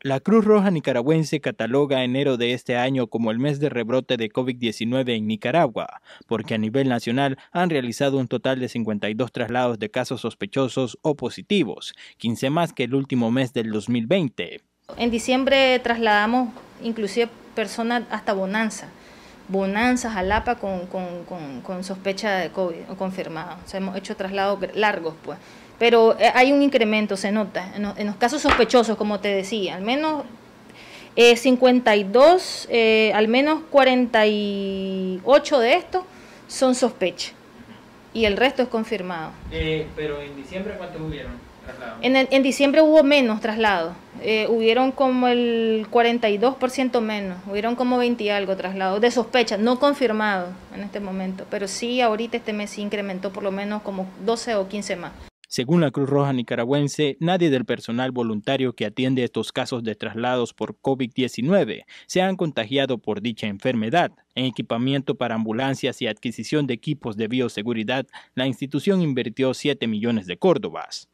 La Cruz Roja Nicaragüense cataloga enero de este año como el mes de rebrote de COVID-19 en Nicaragua, porque a nivel nacional han realizado un total de 52 traslados de casos sospechosos o positivos, 15 más que el último mes del 2020. En diciembre trasladamos inclusive personas hasta Bonanza, Bonanza, Jalapa con, sospecha de COVID o confirmado. hemos hecho traslados largos, pues pero eh, hay un incremento, se nota, en, los casos sospechosos, como te decía, al menos eh, 52, eh, al menos 48 de estos son sospechas y el resto es confirmado. Eh, pero en diciembre, ¿cuántos hubieron? traslados? En, diciembre hubo menos traslados, hubieron como el 42% menos, hubieron como 20 y algo traslados de sospecha, no confirmado en este momento, pero sí ahorita este mes incrementó por lo menos como 12 o 15 más. Según la Cruz Roja nicaragüense, nadie del personal voluntario que atiende estos casos de traslados por COVID-19 se han contagiado por dicha enfermedad. En equipamiento para ambulancias y adquisición de equipos de bioseguridad, la institución invirtió 7 millones de córdobas.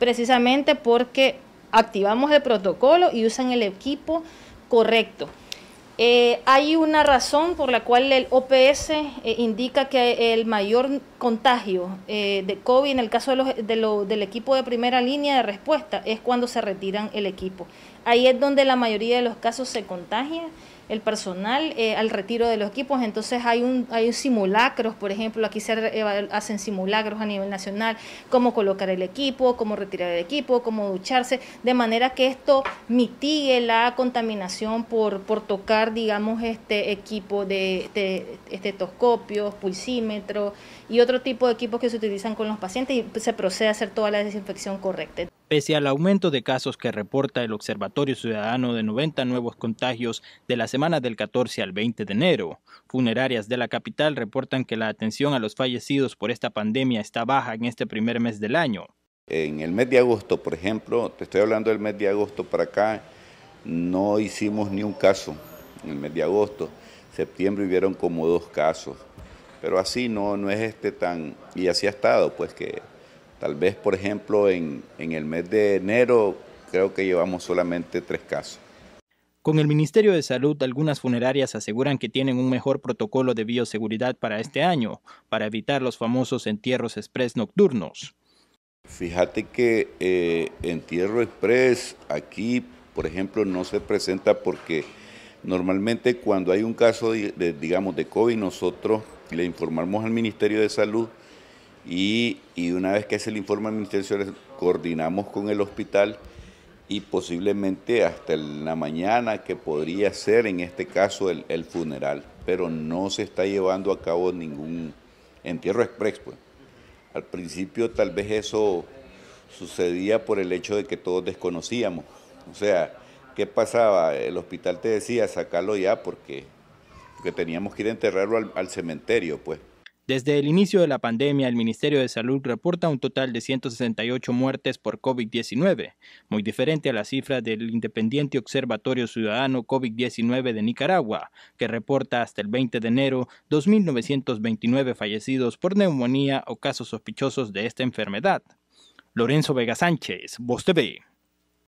Precisamente porque activamos el protocolo y usan el equipo correcto. Eh, hay una razón por la cual el OPS eh, indica que el mayor contagio eh, de COVID en el caso de los, del equipo de primera línea de respuesta es cuando se retiran el equipo. Ahí es donde la mayoría de los casos se contagian el personal eh, al retiro de los equipos. Entonces hay un hay simulacros, por ejemplo, aquí se hacen simulacros a nivel nacional, cómo colocar el equipo, cómo retirar el equipo, cómo ducharse, de manera que esto mitigue la contaminación por, por tocar, digamos, este equipo de, de estetoscopios, pulsímetros y otro tipo de equipos que se utilizan con los pacientes y se procede a hacer toda la desinfección correcta. Pese al aumento de casos que reporta el Observatorio Ciudadano de 90 nuevos contagios de la semana del 14 al 20 de enero, funerarias de la capital reportan que la atención a los fallecidos por esta pandemia está baja en este primer mes del año. En el mes de agosto, por ejemplo, te estoy hablando del mes de agosto para acá, no hicimos ni un caso en el mes de agosto. Septiembre hubieron como dos casos, pero así no, no es este tan... Y así ha estado, pues que Tal vez, por ejemplo, en, el mes de enero creo que llevamos solamente tres casos. Con el Ministerio de Salud, algunas funerarias aseguran que tienen un mejor protocolo de bioseguridad para este año, para evitar los famosos entierros express nocturnos. Fíjate que eh, entierro express aquí, por ejemplo, no se presenta porque normalmente cuando hay un caso, digamos, de COVID, nosotros le informamos al Ministerio de Salud y, una vez que se el informe al Ministerio coordinamos con el hospital y posiblemente hasta la mañana que podría ser en este caso el, funeral, pero no se está llevando a cabo ningún entierro express. Pues. Al principio tal vez eso sucedía por el hecho de que todos desconocíamos, o sea, ¿qué pasaba? El hospital te decía sacarlo ya porque, teníamos que ir a enterrarlo al cementerio, pues desde el inicio de la pandemia, el Ministerio de Salud reporta un total de 168 muertes por COVID-19, muy diferente a la cifra del Independiente Observatorio Ciudadano COVID-19 de Nicaragua, que reporta hasta el 20 de enero 2.929 fallecidos por neumonía o casos sospechosos de esta enfermedad. Lorenzo Vega Sánchez, Voz TV.